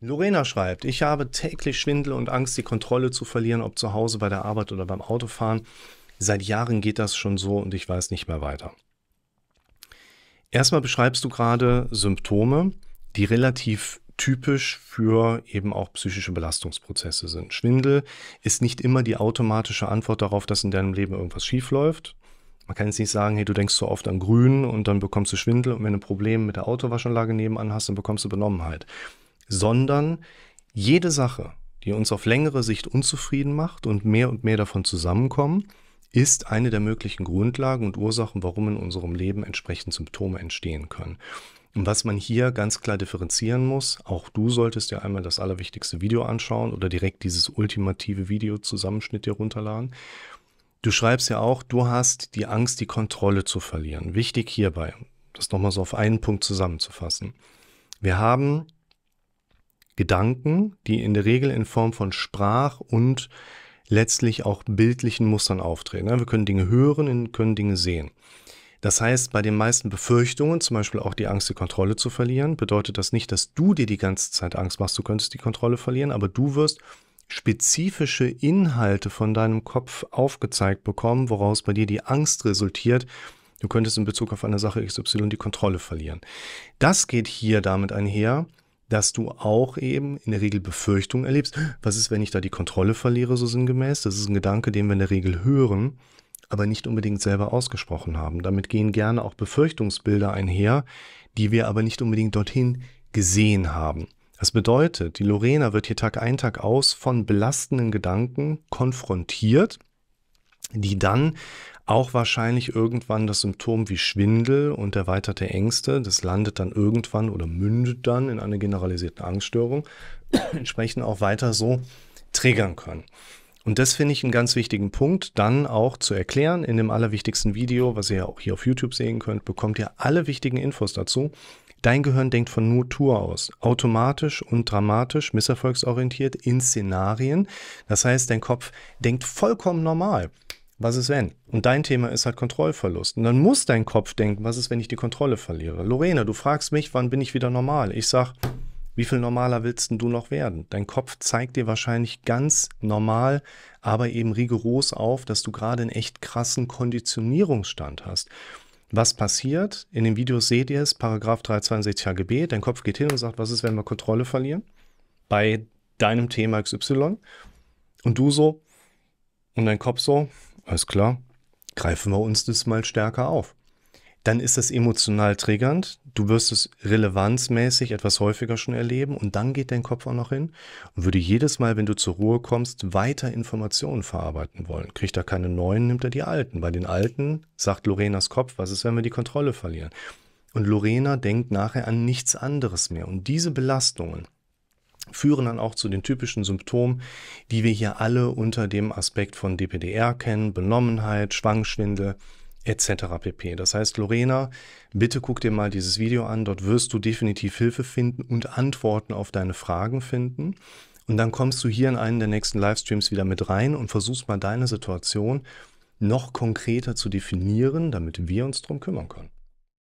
Lorena schreibt, ich habe täglich Schwindel und Angst, die Kontrolle zu verlieren, ob zu Hause, bei der Arbeit oder beim Autofahren. Seit Jahren geht das schon so und ich weiß nicht mehr weiter. Erstmal beschreibst du gerade Symptome, die relativ typisch für eben auch psychische Belastungsprozesse sind. Schwindel ist nicht immer die automatische Antwort darauf, dass in deinem Leben irgendwas schiefläuft. Man kann jetzt nicht sagen, hey, du denkst so oft an Grün und dann bekommst du Schwindel und wenn du ein Problem mit der Autowaschanlage nebenan hast, dann bekommst du Benommenheit sondern jede Sache, die uns auf längere Sicht unzufrieden macht und mehr und mehr davon zusammenkommen, ist eine der möglichen Grundlagen und Ursachen, warum in unserem Leben entsprechend Symptome entstehen können. Und was man hier ganz klar differenzieren muss, auch du solltest dir einmal das allerwichtigste Video anschauen oder direkt dieses ultimative Video-Zusammenschnitt dir runterladen. Du schreibst ja auch, du hast die Angst, die Kontrolle zu verlieren. Wichtig hierbei, das nochmal so auf einen Punkt zusammenzufassen. Wir haben Gedanken, die in der Regel in Form von Sprach und letztlich auch bildlichen Mustern auftreten. Ne? Wir können Dinge hören, können Dinge sehen. Das heißt, bei den meisten Befürchtungen, zum Beispiel auch die Angst, die Kontrolle zu verlieren, bedeutet das nicht, dass du dir die ganze Zeit Angst machst, du könntest die Kontrolle verlieren, aber du wirst spezifische Inhalte von deinem Kopf aufgezeigt bekommen, woraus bei dir die Angst resultiert. Du könntest in Bezug auf eine Sache XY die Kontrolle verlieren. Das geht hier damit einher, dass du auch eben in der Regel Befürchtungen erlebst. Was ist, wenn ich da die Kontrolle verliere, so sinngemäß? Das ist ein Gedanke, den wir in der Regel hören, aber nicht unbedingt selber ausgesprochen haben. Damit gehen gerne auch Befürchtungsbilder einher, die wir aber nicht unbedingt dorthin gesehen haben. Das bedeutet, die Lorena wird hier Tag ein, Tag aus von belastenden Gedanken konfrontiert, die dann auch wahrscheinlich irgendwann das Symptom wie Schwindel und erweiterte Ängste. Das landet dann irgendwann oder mündet dann in eine generalisierte Angststörung, entsprechend auch weiter so triggern können. Und das finde ich einen ganz wichtigen Punkt, dann auch zu erklären. In dem allerwichtigsten Video, was ihr ja auch hier auf YouTube sehen könnt, bekommt ihr alle wichtigen Infos dazu. Dein Gehirn denkt von Natur aus, automatisch und dramatisch, misserfolgsorientiert in Szenarien. Das heißt, dein Kopf denkt vollkommen normal was ist wenn? Und dein Thema ist halt Kontrollverlust. Und dann muss dein Kopf denken, was ist, wenn ich die Kontrolle verliere? Lorena, du fragst mich, wann bin ich wieder normal? Ich sag, wie viel normaler willst du noch werden? Dein Kopf zeigt dir wahrscheinlich ganz normal, aber eben rigoros auf, dass du gerade einen echt krassen Konditionierungsstand hast. Was passiert? In den Videos seht ihr es, Paragraph 362 HGB, dein Kopf geht hin und sagt, was ist, wenn wir Kontrolle verlieren? Bei deinem Thema XY. Und du so, und dein Kopf so, alles klar, greifen wir uns das mal stärker auf. Dann ist das emotional triggernd. Du wirst es relevanzmäßig etwas häufiger schon erleben und dann geht dein Kopf auch noch hin und würde jedes Mal, wenn du zur Ruhe kommst, weiter Informationen verarbeiten wollen. Kriegt er keine neuen, nimmt er die alten. Bei den alten sagt Lorenas Kopf, was ist, wenn wir die Kontrolle verlieren? Und Lorena denkt nachher an nichts anderes mehr. Und diese Belastungen, führen dann auch zu den typischen Symptomen, die wir hier alle unter dem Aspekt von DPDR kennen, Benommenheit, Schwangschwindel etc. pp. Das heißt, Lorena, bitte guck dir mal dieses Video an, dort wirst du definitiv Hilfe finden und Antworten auf deine Fragen finden. Und dann kommst du hier in einen der nächsten Livestreams wieder mit rein und versuchst mal deine Situation noch konkreter zu definieren, damit wir uns darum kümmern können.